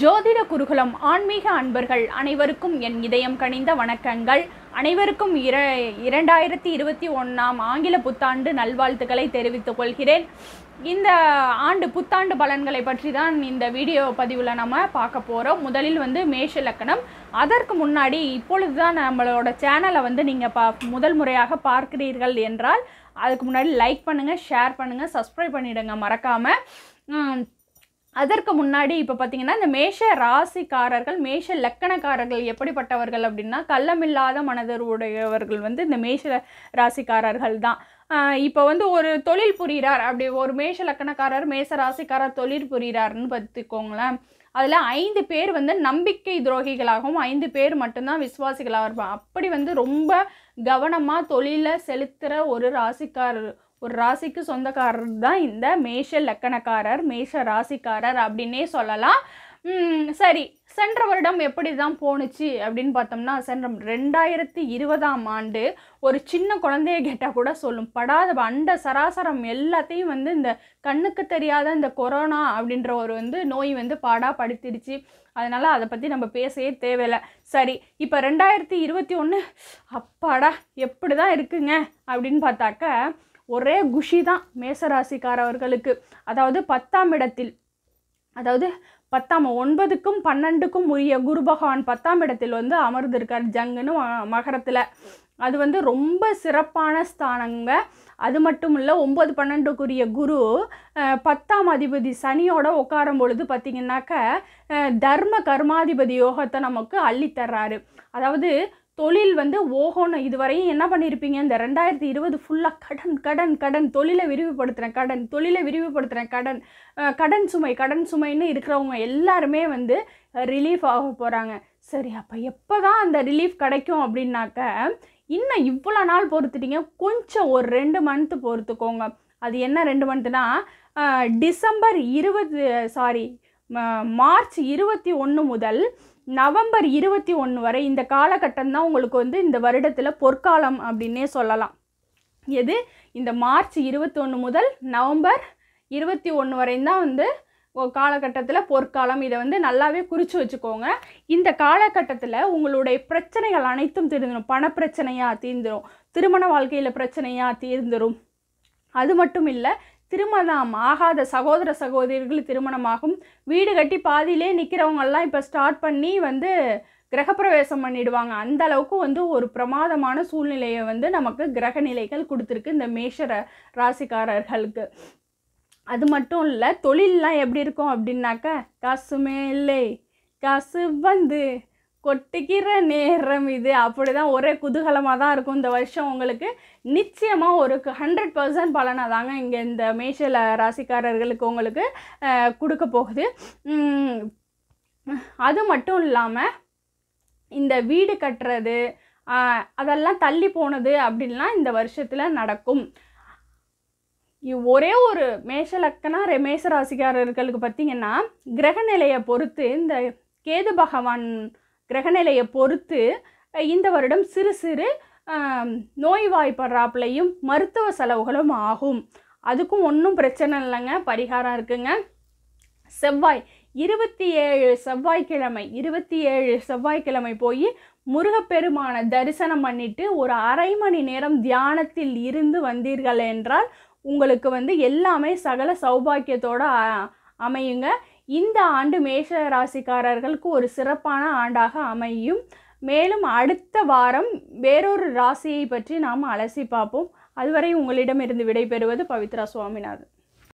ஜோதிட குருகுலம் ஆன்மீக அன்பர்கள் அனைவருக்கும் என் இதயம் கனிந்த வணக்கங்கள் அனைவருக்கும் இர இரண்டாயிரத்தி இருபத்தி ஒன்றாம் ஆங்கில புத்தாண்டு நல்வாழ்த்துக்களை தெரிவித்துக் கொள்கிறேன் இந்த ஆண்டு புத்தாண்டு பலன்களை பற்றி தான் இந்த வீடியோ பதிவில் நம்ம பார்க்க போகிறோம் முதலில் வந்து மேஷ லக்கணம் அதற்கு முன்னாடி இப்பொழுது தான் நம்மளோட சேனலை வந்து நீங்கள் பா முதல் முறையாக பார்க்கிறீர்கள் என்றால் அதுக்கு முன்னாடி லைக் பண்ணுங்கள் ஷேர் பண்ணுங்கள் சப்ஸ்கிரைப் பண்ணிவிடுங்க மறக்காமல் அதற்கு முன்னாடி இப்போ பார்த்தீங்கன்னா இந்த மேஷ ராசிக்காரர்கள் மேஷ லக்கணக்காரர்கள் எப்படிப்பட்டவர்கள் அப்படின்னா கள்ளமில்லாத மனதர் உடையவர்கள் வந்து இந்த மேஷ ராசிக்காரர்கள் தான் இப்போ வந்து ஒரு தொழில் புரிகிறார் அப்படி ஒரு மேஷ லக்கணக்காரர் மேஷ ராசிக்காரர் தொழில் புரிகிறாருன்னு பார்த்துக்கோங்களேன் அதில் ஐந்து பேர் வந்து நம்பிக்கை துரோகிகளாகவும் ஐந்து பேர் மட்டும்தான் விசுவாசிகளாக இருப்பாங்க அப்படி வந்து ரொம்ப கவனமாக தொழிலை செலுத்துகிற ஒரு ராசிக்காரர் ஒரு ராசிக்கு சொந்தக்காரர் தான் இந்த மேஷ லக்கணக்காரர் மேஷ ராசிக்காரர் அப்படின்னே சொல்லலாம் சரி சென்ற வருடம் எப்படி தான் போணுச்சு அப்படின்னு பார்த்தோம்னா சென்ற ரெண்டாயிரத்தி இருபதாம் ஆண்டு ஒரு சின்ன குழந்தைய கேட்டால் கூட சொல்லும் படாத அண்ட சராசரம் எல்லாத்தையும் வந்து இந்த கண்ணுக்கு தெரியாத இந்த கொரோனா அப்படின்ற ஒரு வந்து நோய் வந்து பாடாக படுத்திடுச்சு அதனால் அதை பற்றி நம்ம பேசவே தேவையில்லை சரி இப்போ ரெண்டாயிரத்தி இருபத்தி ஒன்று அப்பாடா எப்படி தான் இருக்குங்க அப்படின்னு பார்த்தாக்க ஒரே குஷி தான் மேசராசிக்காரவர்களுக்கு அதாவது பத்தாம் இடத்தில் அதாவது பத்தாம் ஒன்பதுக்கும் பன்னெண்டுக்கும் உரிய குரு பகவான் பத்தாம் இடத்தில் வந்து அமர்ந்திருக்கார் ஜங்குன்னு மகரத்தில் அது வந்து ரொம்ப சிறப்பான ஸ்தானங்க அது மட்டும் இல்லை ஒம்பது பன்னெண்டுக்குரிய குரு பத்தாம் அதிபதி சனியோட உட்காரும் பொழுது பார்த்திங்கனாக்க தர்ம கர்மாதிபதி யோகத்தை நமக்கு அள்ளித்தர்றாரு அதாவது தொழில் வந்து ஓகோன்னு இதுவரையும் என்ன பண்ணியிருப்பீங்க இந்த ரெண்டாயிரத்தி இருபது ஃபுல்லாக கடன் கடன் கடன் தொழிலை விரிவுபடுத்துகிறேன் கடன் தொழிலை விரிவுபடுத்துகிறேன் கடன் கடன் சுமை கடன் சுமைன்னு இருக்கிறவங்க எல்லாருமே வந்து ரிலீஃப் ஆக போகிறாங்க சரி அப்போ எப்போ தான் அந்த ரிலீஃப் கிடைக்கும் அப்படின்னாக்க இன்னும் இவ்வளோ நாள் பொறுத்துட்டீங்க கொஞ்சம் ஒரு ரெண்டு மந்த்து பொறுத்துக்கோங்க அது என்ன ரெண்டு மந்த்துனா டிசம்பர் இருபது சாரி மார்ச் இருபத்தி ஒன்று முதல் நவம்பர் இருபத்தி ஒன்று வரை இந்த காலகட்டம் தான் உங்களுக்கு வந்து இந்த வருடத்தில் பொற்காலம் அப்படின்னே சொல்லலாம் எது இந்த மார்ச் இருபத்தொன்று முதல் நவம்பர் இருபத்தி ஒன்று வரையும் தான் வந்து காலகட்டத்தில் பொற்காலம் இதை வந்து நல்லாவே குறித்து வச்சுக்கோங்க இந்த காலகட்டத்தில் உங்களுடைய பிரச்சனைகள் அனைத்தும் தீர்ந்துடும் பண பிரச்சனையாக தீர்ந்துடும் திருமண வாழ்க்கையில் பிரச்சனையாக தீர்ந்துடும் அது மட்டும் இல்லை திருமணம் ஆகாத சகோதர சகோதரிகள் திருமணமாகும் வீடு கட்டி பாதியிலே நிற்கிறவங்கெல்லாம் இப்போ ஸ்டார்ட் பண்ணி வந்து கிரகப்பிரவேசம் பண்ணிடுவாங்க அந்த அளவுக்கு வந்து ஒரு பிரமாதமான சூழ்நிலையை வந்து நமக்கு கிரக நிலைகள் கொடுத்துருக்கு இந்த மேஷ ராசிக்காரர்களுக்கு அது மட்டும் இல்லை தொழிலெலாம் எப்படி இருக்கும் அப்படின்னாக்கா காசுமே இல்லை காசு வந்து கொட்டிக்கிற நேரம் இது அப்படி தான் ஒரே குதூகலமாக தான் இருக்கும் இந்த வருஷம் உங்களுக்கு நிச்சயமாக ஒரு ஹண்ட்ரட் பர்சன்ட் பலனை தாங்க இங்கே இந்த மேஷல ராசிக்காரர்களுக்கு உங்களுக்கு கொடுக்க போகுது அது மட்டும் இல்லாமல் இந்த வீடு கட்டுறது அதெல்லாம் தள்ளி போனது அப்படின்லாம் இந்த வருஷத்தில் நடக்கும் ஒரே ஒரு மேஷ லக்கணம் ராசிக்காரர்களுக்கு பார்த்திங்கன்னா கிரகநிலையை பொறுத்து இந்த கேது பகவான் கிரகநிலையை பொறுத்து இந்த வருடம் சிறு சிறு நோய்வாய்ப்படுறாப்புலையும் மருத்துவ செலவுகளும் ஆகும் அதுக்கும் ஒன்றும் பிரச்சனை இல்லைங்க பரிகாரம் இருக்குங்க செவ்வாய் இருபத்தி ஏழு செவ்வாய்க்கிழமை இருபத்தி ஏழு செவ்வாய்க்கிழமை போய் முருகப்பெருமான தரிசனம் பண்ணிட்டு ஒரு அரை மணி நேரம் தியானத்தில் இருந்து வந்தீர்கள் என்றால் உங்களுக்கு வந்து எல்லாமே சகல சௌபாக்கியத்தோடு அமையுங்க இந்த ஆண்டு மேஷ ராசிக்காரர்களுக்கு ஒரு சிறப்பான ஆண்டாக அமையும் மேலும் அடுத்த வாரம் வேறொரு ராசியை பற்றி நாம் அலசி பார்ப்போம் அதுவரை உங்களிடமிருந்து விடைபெறுவது பவித்ரா சுவாமிநாதன்